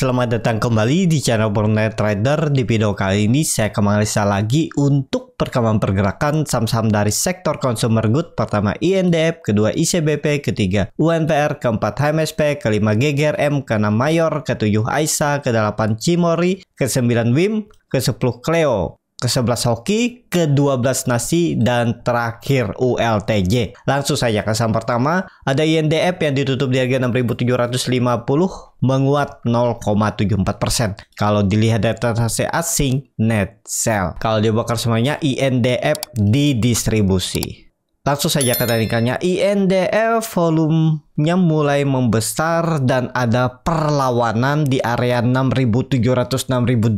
Selamat datang kembali di channel Borneo Trader. Di video kali ini saya akan menganalisa lagi untuk perkembangan pergerakan saham-saham dari sektor consumer good pertama INDF, kedua ICBP, ketiga UNPR, keempat HMSP, kelima GGRM, keenam Mayor, ketujuh AISA, kedelapan Cimori, kesembilan WIM, ke-10 Cleo ke-11 hoki, ke-12 nasi, dan terakhir ULTJ. Langsung saja ke saham pertama, ada INDF yang ditutup di harga 6.750 menguat 0,74%. Kalau dilihat dari transaksi asing, net sell. Kalau dibakar semuanya, INDF didistribusi. Langsung saja ke ketertarikannya INDF volumenya mulai membesar dan ada perlawanan di area 6700-6800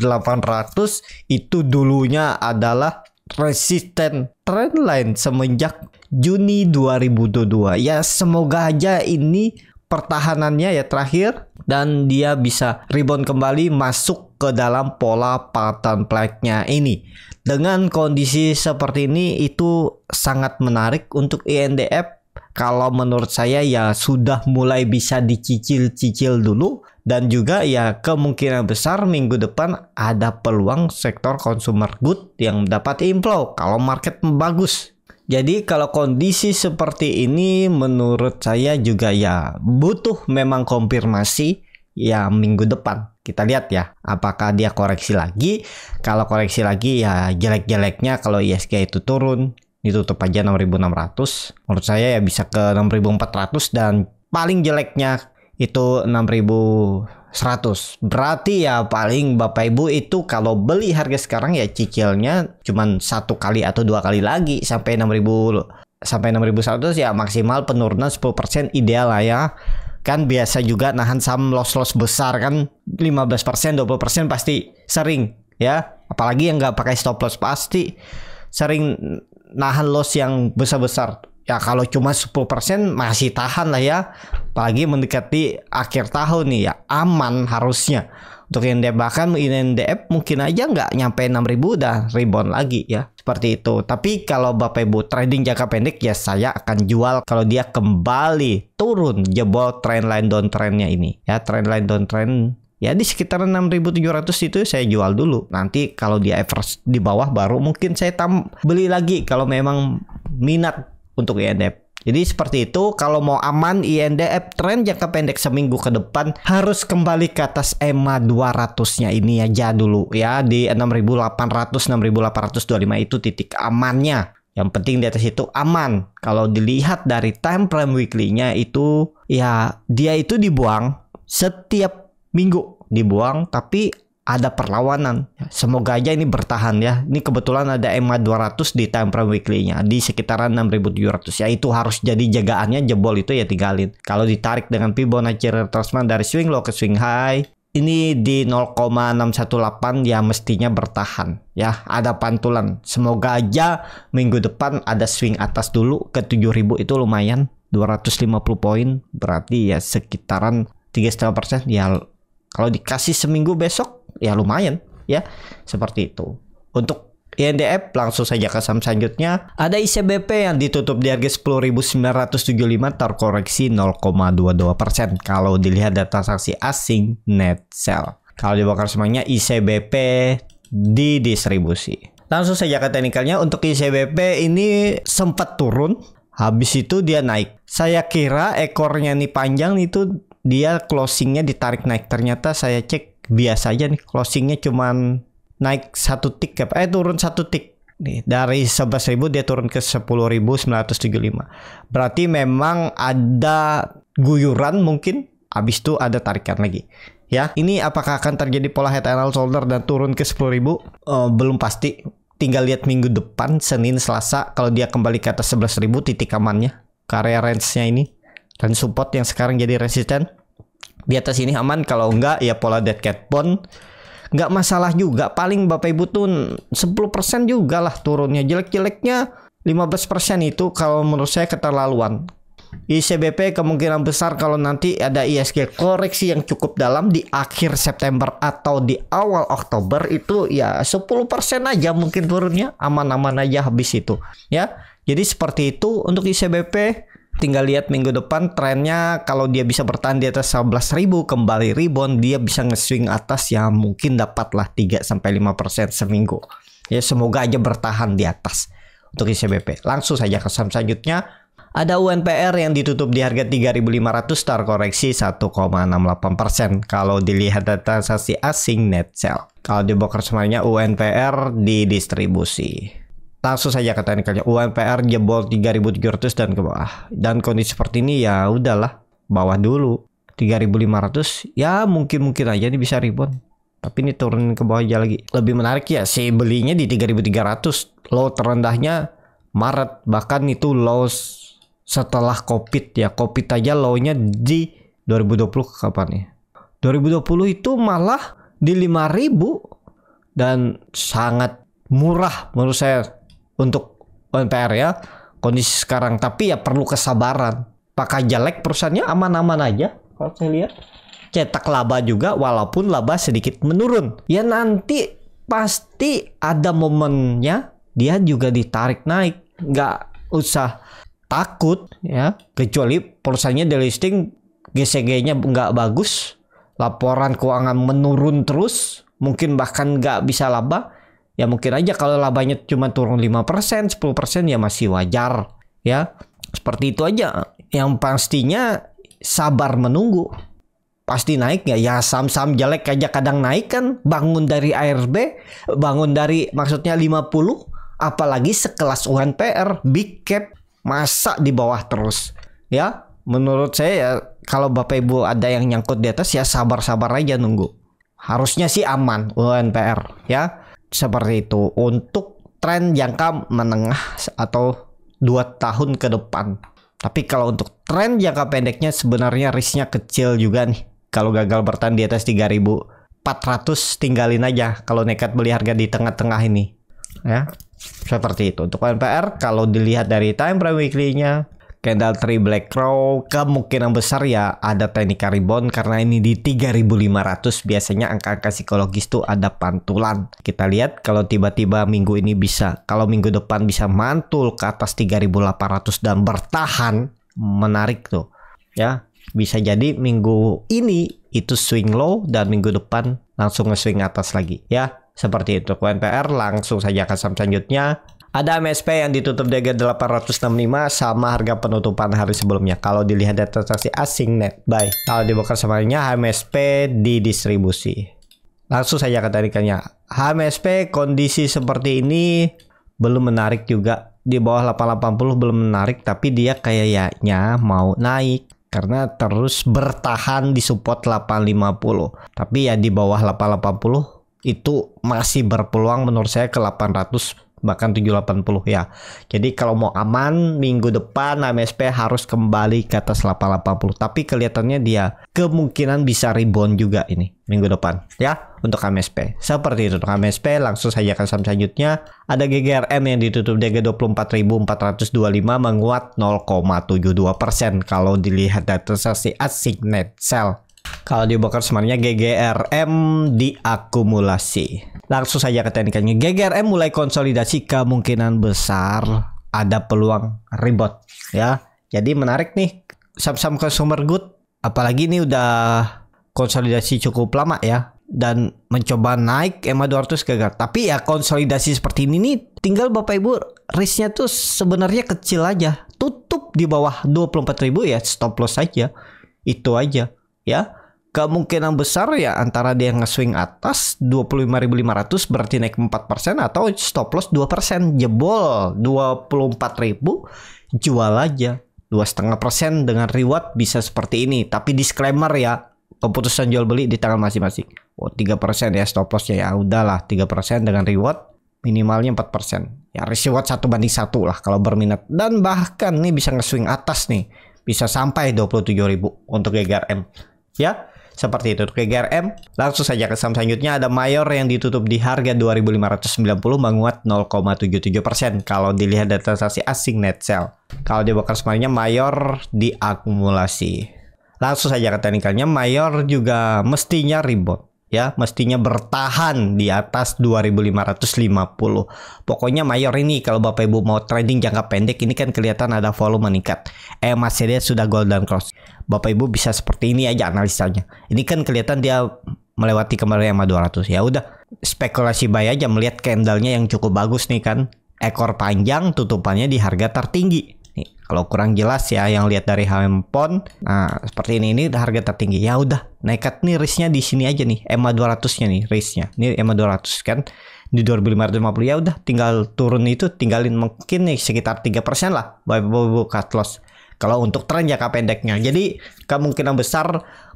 itu dulunya adalah resisten trendline semenjak Juni 2022. Ya semoga aja ini pertahanannya ya terakhir dan dia bisa rebound kembali masuk ke dalam pola pattern play-nya ini. Dengan kondisi seperti ini itu sangat menarik untuk INDF kalau menurut saya ya sudah mulai bisa dicicil-cicil dulu dan juga ya kemungkinan besar minggu depan ada peluang sektor consumer good yang dapat inflow kalau market bagus jadi kalau kondisi seperti ini menurut saya juga ya butuh memang konfirmasi ya minggu depan. Kita lihat ya apakah dia koreksi lagi. Kalau koreksi lagi ya jelek-jeleknya kalau ISG itu turun ditutup aja 6600. Menurut saya ya bisa ke 6400 dan paling jeleknya itu 6000 100. Berarti ya paling Bapak Ibu itu kalau beli harga sekarang ya cicilnya cuman satu kali atau dua kali lagi sampai 6000 sampai 6100 ya maksimal penurunan 10% ideal lah ya. Kan biasa juga nahan saham loss-loss besar kan 15% 20% pasti sering ya. Apalagi yang nggak pakai stop loss pasti sering nahan loss yang besar-besar ya kalau cuma 10% masih tahan lah ya apalagi mendekati akhir tahun nih ya aman harusnya untuk NDF bahkan NDF mungkin aja nggak nyampe 6000 udah rebound lagi ya seperti itu tapi kalau Bapak Ibu trading jangka pendek ya saya akan jual kalau dia kembali turun jebol trendline downtrendnya ini ya trendline downtrend ya di sekitar 6.700 itu saya jual dulu nanti kalau dia average di bawah baru mungkin saya tam beli lagi kalau memang minat untuk Indep. Jadi seperti itu, kalau mau aman INDF tren jangka pendek seminggu ke depan harus kembali ke atas EMA 200-nya ini aja dulu ya di 6800 6825 itu titik amannya. Yang penting di atas itu aman. Kalau dilihat dari time frame weekly-nya itu ya dia itu dibuang setiap minggu dibuang tapi ada perlawanan. Semoga aja ini bertahan ya. Ini kebetulan ada EMA 200 di time frame weekly-nya di sekitaran 6700 ya. Itu harus jadi jagaannya jebol itu ya tinggalin. Kalau ditarik dengan Fibonacci retracement dari swing low ke swing high ini di 0,618 ya mestinya bertahan ya ada pantulan semoga aja minggu depan ada swing atas dulu ke 7000 itu lumayan 250 poin berarti ya sekitaran 3,5 ya kalau dikasih seminggu besok ya lumayan ya seperti itu. Untuk INDF langsung saja ke saham selanjutnya. Ada ICBP yang ditutup di harga 10.975 terkoreksi 0,22% kalau dilihat data transaksi asing net sell. Kalau dibakar semuanya ICBP didistribusi. Langsung saja ke teknikalnya untuk ICBP ini sempat turun habis itu dia naik. Saya kira ekornya nih panjang itu dia closingnya ditarik naik ternyata saya cek biasanya nih closingnya cuman naik satu tick ya, eh turun satu tick nih dari 11.000 dia turun ke 10.975 berarti memang ada guyuran mungkin habis itu ada tarikan lagi ya ini apakah akan terjadi pola head and shoulder dan turun ke 10.000 uh, eh, belum pasti tinggal lihat minggu depan Senin Selasa kalau dia kembali ke atas 11.000 titik amannya karya range-nya ini dan support yang sekarang jadi resisten di atas ini aman kalau enggak ya pola dead cat bond enggak masalah juga paling bapak ibu tuh 10% juga lah turunnya jelek-jeleknya 15% itu kalau menurut saya keterlaluan ICBP kemungkinan besar kalau nanti ada ISG koreksi yang cukup dalam di akhir September atau di awal Oktober itu ya 10% aja mungkin turunnya aman-aman aja habis itu ya jadi seperti itu untuk ICBP tinggal lihat minggu depan trennya kalau dia bisa bertahan di atas 11.000 kembali rebound dia bisa nge-swing atas ya mungkin dapatlah 3 sampai 5% seminggu. Ya semoga aja bertahan di atas untuk ICBP. Langsung saja ke saham selanjutnya. Ada UNPR yang ditutup di harga 3.500 koreksi 1,68%. Kalau dilihat data transaksi asing net sell. Kalau di broker semuanya UNPR didistribusi langsung saja ke teknikalnya UMPR jebol 3700 dan ke bawah dan kondisi seperti ini ya udahlah bawah dulu 3500 ya mungkin-mungkin aja ini bisa rebound tapi ini turun ke bawah aja lagi lebih menarik ya si belinya di 3300 low terendahnya Maret bahkan itu low setelah covid ya covid aja low nya di 2020 kapan ya 2020 itu malah di 5000 dan sangat murah menurut saya untuk UMPR ya kondisi sekarang. Tapi ya perlu kesabaran. Pakai jelek perusahaannya aman-aman aja kalau saya lihat. Cetak laba juga walaupun laba sedikit menurun. Ya nanti pasti ada momennya dia juga ditarik naik. Nggak usah takut ya kecuali perusahaannya di listing GCG-nya nggak bagus laporan keuangan menurun terus mungkin bahkan nggak bisa laba ya mungkin aja kalau labanya cuma turun 5%, 10% ya masih wajar ya. Seperti itu aja. Yang pastinya sabar menunggu. Pasti naik ya Ya saham-saham jelek aja kadang naik kan. Bangun dari ARB, bangun dari maksudnya 50, apalagi sekelas UNPR, big cap, masa di bawah terus. Ya, menurut saya ya kalau Bapak Ibu ada yang nyangkut di atas ya sabar-sabar aja nunggu. Harusnya sih aman UNPR ya seperti itu untuk tren jangka menengah atau dua tahun ke depan. Tapi kalau untuk tren jangka pendeknya sebenarnya risknya kecil juga nih. Kalau gagal bertahan di atas 3.400 tinggalin aja kalau nekat beli harga di tengah-tengah ini. Ya, seperti itu. Untuk NPR kalau dilihat dari time frame weekly-nya Candle Tree Black Crow kemungkinan besar ya ada teknik rebound karena ini di 3500 biasanya angka-angka psikologis tuh ada pantulan. Kita lihat kalau tiba-tiba minggu ini bisa, kalau minggu depan bisa mantul ke atas 3800 dan bertahan menarik tuh. Ya, bisa jadi minggu ini itu swing low dan minggu depan langsung nge-swing atas lagi ya. Seperti itu, KUNPR langsung saja ke saham selanjutnya. Ada MSP yang ditutup DG 865 sama harga penutupan hari sebelumnya. Kalau dilihat dari transaksi asing net buy. Kalau dibuka semuanya HMSP di distribusi. Langsung saja ke tarikannya. HMSP kondisi seperti ini belum menarik juga. Di bawah 880 belum menarik tapi dia kayaknya mau naik karena terus bertahan di support 850. Tapi ya di bawah 880 itu masih berpeluang menurut saya ke 800 bahkan 780 ya. Jadi kalau mau aman minggu depan MSP harus kembali ke atas 880. Tapi kelihatannya dia kemungkinan bisa rebound juga ini minggu depan ya untuk MSP. Seperti itu untuk MSP langsung saja ke saham selanjutnya. Ada GGRM yang ditutup DG 24.425 menguat 0,72% kalau dilihat dari transaksi asing net sell. Kalau dibakar sebenarnya GGRM diakumulasi. Langsung saja ke teknikannya. GGRM eh, mulai konsolidasi kemungkinan besar ada peluang rebound ya. Jadi menarik nih saham-saham consumer good apalagi ini udah konsolidasi cukup lama ya dan mencoba naik EMA 200 gagal. Tapi ya konsolidasi seperti ini nih tinggal Bapak Ibu risknya tuh sebenarnya kecil aja. Tutup di bawah 24.000 ya stop loss aja. Itu aja ya kemungkinan besar ya antara dia nge-swing atas 25.500 berarti naik 4% atau stop loss 2% jebol 24.000 jual aja dua setengah persen dengan reward bisa seperti ini tapi disclaimer ya keputusan jual beli di tangan masing-masing oh tiga persen ya stop lossnya ya udahlah tiga persen dengan reward minimalnya 4% ya reward satu banding satu lah kalau berminat dan bahkan nih bisa nge-swing atas nih bisa sampai 27.000 untuk GGRM ya seperti itu, ke GRM. Langsung saja ke saham selanjutnya ada Mayor yang ditutup di harga 2590 menguat 0,77% kalau dilihat dari transaksi asing net sell. Kalau dibakar semuanya Mayor diakumulasi. Langsung saja ke teknikalnya, Mayor juga mestinya rebound ya mestinya bertahan di atas 2550. Pokoknya mayor ini kalau Bapak Ibu mau trading jangka pendek ini kan kelihatan ada volume meningkat. Eh masih dia sudah golden cross. Bapak Ibu bisa seperti ini aja analisanya. Ini kan kelihatan dia melewati kembali EMA 200. Ya udah spekulasi buy aja melihat candlenya yang cukup bagus nih kan. Ekor panjang tutupannya di harga tertinggi. Nih, kalau kurang jelas ya yang lihat dari handphone, nah seperti ini ini harga tertinggi. Ya udah, nekat nih risknya di sini aja nih, EMA 200-nya nih risknya. Ini EMA 200 kan di 2550 ya udah tinggal turun itu tinggalin mungkin nih sekitar 3% lah buat cut loss. Kalau untuk tren jangka pendeknya. Jadi kemungkinan besar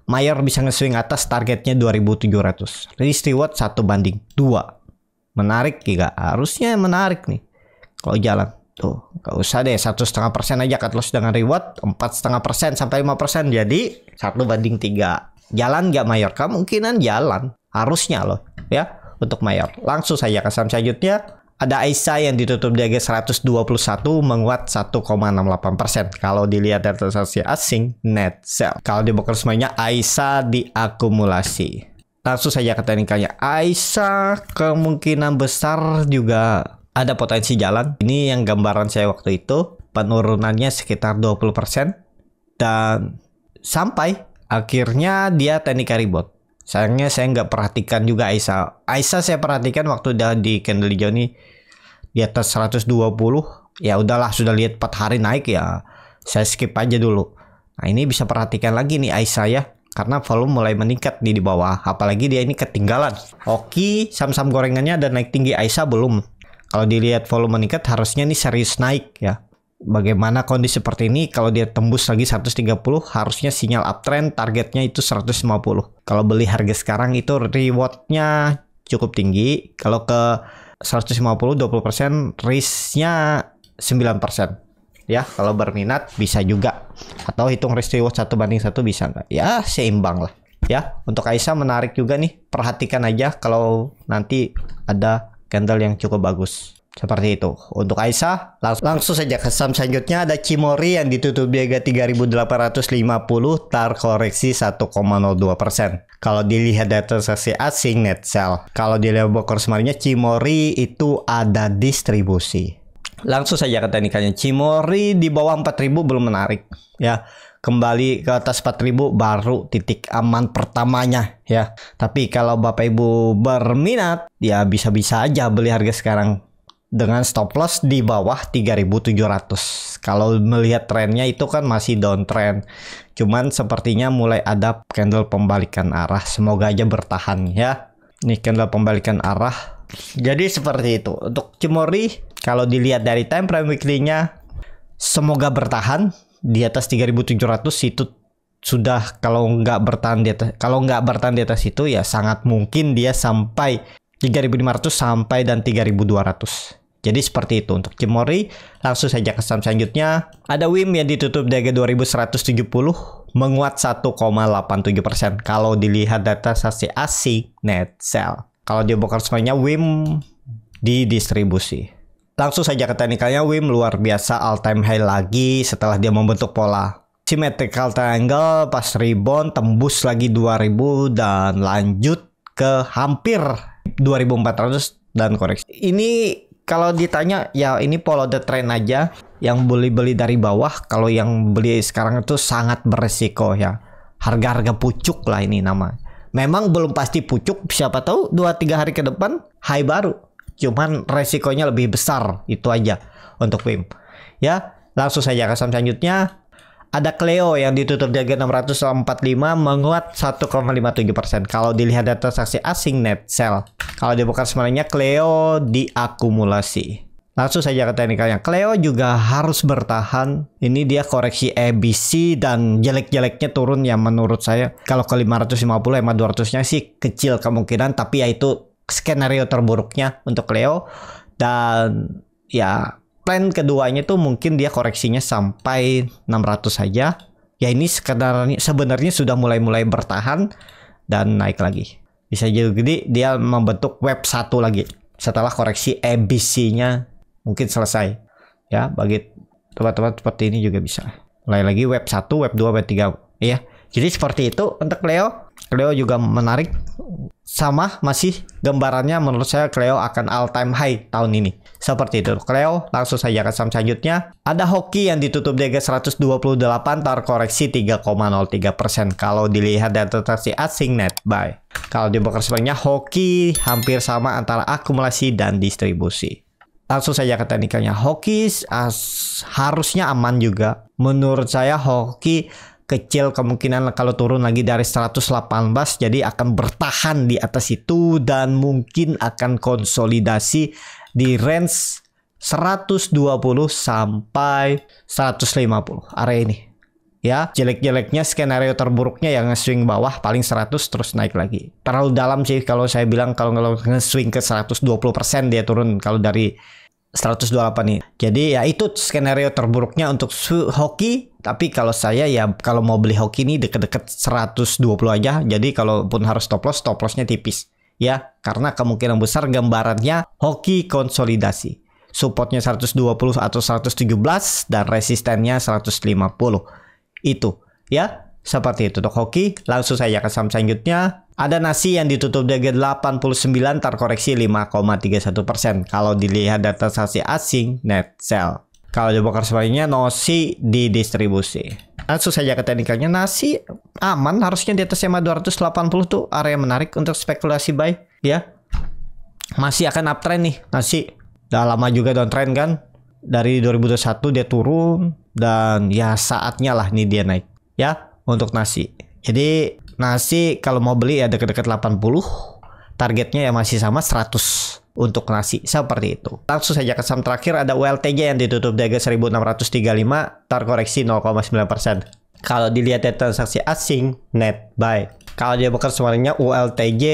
Mayer bisa nge-swing atas targetnya 2700. Risk reward 1 banding 2. Menarik juga. Harusnya menarik nih. Kalau jalan. Tuh, gak usah deh satu setengah persen aja cut loss dengan reward empat setengah persen sampai lima persen jadi satu banding tiga. Jalan gak mayor. kemungkinan jalan, harusnya loh ya untuk Mayor. Langsung saja ke saham selanjutnya. Ada Aisa yang ditutup di harga 121 menguat 1,68%. Kalau dilihat dari transaksi asing, net sell. Kalau di broker semuanya, Aisa diakumulasi. Langsung saja ke teknikalnya. Aisa kemungkinan besar juga ada potensi jalan. Ini yang gambaran saya waktu itu, penurunannya sekitar 20% dan sampai akhirnya dia teknik rebound. Sayangnya saya nggak perhatikan juga Aisa. Aisa saya perhatikan waktu udah di candle hijau di atas 120. Ya udahlah sudah lihat 4 hari naik ya. Saya skip aja dulu. Nah ini bisa perhatikan lagi nih Aisa ya karena volume mulai meningkat di, di bawah apalagi dia ini ketinggalan Oke, sam-sam gorengannya ada naik tinggi Aisa belum kalau dilihat volume meningkat harusnya ini serius naik ya bagaimana kondisi seperti ini kalau dia tembus lagi 130 harusnya sinyal uptrend targetnya itu 150 kalau beli harga sekarang itu rewardnya cukup tinggi kalau ke 150 20% risknya 9% ya kalau berminat bisa juga atau hitung risk reward satu banding satu bisa nggak ya seimbang lah ya untuk Aisyah menarik juga nih perhatikan aja kalau nanti ada candle yang cukup bagus. Seperti itu. Untuk Aisyah, langsung saja ke saham selanjutnya ada Cimori yang ditutup di harga 3.850 koreksi 1,02%. Kalau dilihat dari transaksi asing net sell, kalau di bokor semarinya Cimori itu ada distribusi. Langsung saja ke teknikalnya. Cimori di bawah 4000 belum menarik ya kembali ke atas 4000 baru titik aman pertamanya ya. Tapi kalau Bapak Ibu berminat ya bisa-bisa aja beli harga sekarang dengan stop loss di bawah 3700. Kalau melihat trennya itu kan masih downtrend. Cuman sepertinya mulai ada candle pembalikan arah. Semoga aja bertahan ya. Ini candle pembalikan arah. Jadi seperti itu. Untuk Cimori kalau dilihat dari time frame weekly-nya semoga bertahan di atas 3700 itu sudah kalau nggak bertahan di atas kalau nggak bertahan di atas itu ya sangat mungkin dia sampai 3500 sampai dan 3200. Jadi seperti itu untuk Cimori. Langsung saja ke saham selanjutnya. Ada WIM yang ditutup di harga 2170 menguat 1,87% kalau dilihat data sasi asing net sell. Kalau dia bakal semuanya WIM didistribusi. Langsung saja ke teknikalnya, Wim luar biasa all time high lagi setelah dia membentuk pola. Symmetrical triangle pas rebound tembus lagi 2000 dan lanjut ke hampir 2400 dan koreksi. Ini kalau ditanya ya ini pola the trend aja yang beli-beli dari bawah kalau yang beli sekarang itu sangat beresiko ya. Harga-harga pucuk lah ini nama. Memang belum pasti pucuk, siapa tahu 2 3 hari ke depan high baru cuman resikonya lebih besar itu aja untuk Wim. Ya, langsung saja ke saham selanjutnya. Ada Cleo yang ditutup di harga 645 menguat 1,57%. Kalau dilihat dari transaksi asing net sell. Kalau dibuka sebenarnya Cleo diakumulasi. Langsung saja ke teknikalnya. Cleo juga harus bertahan. Ini dia koreksi ABC dan jelek-jeleknya turun ya menurut saya. Kalau ke 550 emang 200-nya sih kecil kemungkinan tapi ya itu skenario terburuknya untuk Leo dan ya plan keduanya tuh mungkin dia koreksinya sampai 600 saja ya ini sebenarnya sebenarnya sudah mulai-mulai bertahan dan naik lagi bisa jadi dia membentuk web satu lagi setelah koreksi ABC-nya mungkin selesai ya bagi teman-teman seperti ini juga bisa mulai lagi web 1 web 2 web 3 ya jadi seperti itu untuk Leo Cleo juga menarik sama masih gambarannya menurut saya Cleo akan all time high tahun ini seperti itu Cleo langsung saja ke saham selanjutnya ada hoki yang ditutup DG 128 tar koreksi 3,03% kalau dilihat dari transaksi asing net buy kalau di broker sebenarnya hoki hampir sama antara akumulasi dan distribusi langsung saja ke teknikalnya hoki as, harusnya aman juga menurut saya hoki kecil kemungkinan kalau turun lagi dari 118 jadi akan bertahan di atas itu dan mungkin akan konsolidasi di range 120 sampai 150 area ini ya jelek-jeleknya skenario terburuknya yang nge-swing bawah paling 100 terus naik lagi terlalu dalam sih kalau saya bilang kalau nge-swing ke 120% dia turun kalau dari 128 nih jadi ya itu skenario terburuknya untuk hoki tapi kalau saya ya kalau mau beli hoki ini deket-deket 120 aja. Jadi kalaupun harus stop loss, stop lossnya tipis. Ya, karena kemungkinan besar gambarannya hoki konsolidasi. Supportnya 120 atau 117 dan resistennya 150. Itu ya, seperti itu untuk hoki. Langsung saja ke saham selanjutnya. Ada nasi yang ditutup di 89 terkoreksi 5,31%. Kalau dilihat data saksi asing net sell. Kalau dibakar sebaliknya nasi didistribusi. Langsung nah, saja ke teknikalnya nasi aman harusnya di atas SMA 280 tuh area menarik untuk spekulasi buy ya. Masih akan uptrend nih nasi. Udah lama juga downtrend kan. Dari 2021 dia turun dan ya saatnya lah nih dia naik ya untuk nasi. Jadi nasi kalau mau beli ya deket-deket 80 targetnya ya masih sama 100 untuk nasi seperti itu. Langsung saja ke saham terakhir ada WLTJ yang ditutup di harga 1635 terkoreksi 0,9%. Kalau dilihat dari transaksi asing net buy. Kalau dia bekerja semuanya ULTJ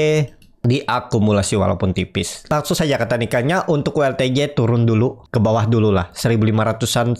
diakumulasi walaupun tipis. Langsung saja kata nikahnya untuk WLTJ turun dulu ke bawah dulu lah 1500-an 1550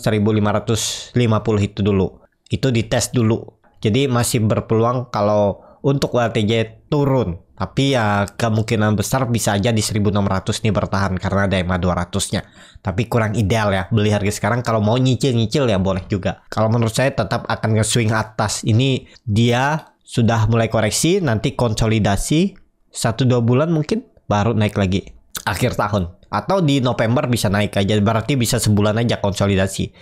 itu dulu. Itu dites dulu. Jadi masih berpeluang kalau untuk LTG turun. Tapi ya kemungkinan besar bisa aja di 1600 nih bertahan karena ada EMA 200-nya. Tapi kurang ideal ya beli harga sekarang kalau mau nyicil-nyicil ya boleh juga. Kalau menurut saya tetap akan nge-swing atas. Ini dia sudah mulai koreksi, nanti konsolidasi 1-2 bulan mungkin baru naik lagi akhir tahun. Atau di November bisa naik aja, berarti bisa sebulan aja konsolidasi.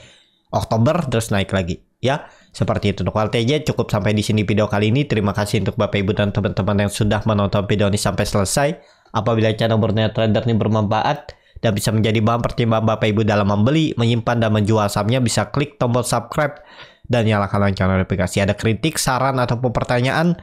Oktober terus naik lagi ya seperti itu untuk LTJ cukup sampai di sini video kali ini terima kasih untuk Bapak Ibu dan teman-teman yang sudah menonton video ini sampai selesai apabila channel Borneo Trader ini bermanfaat dan bisa menjadi bahan pertimbangan Bapak Ibu dalam membeli, menyimpan, dan menjual sahamnya bisa klik tombol subscribe dan nyalakan lonceng notifikasi. Ada kritik, saran, ataupun pertanyaan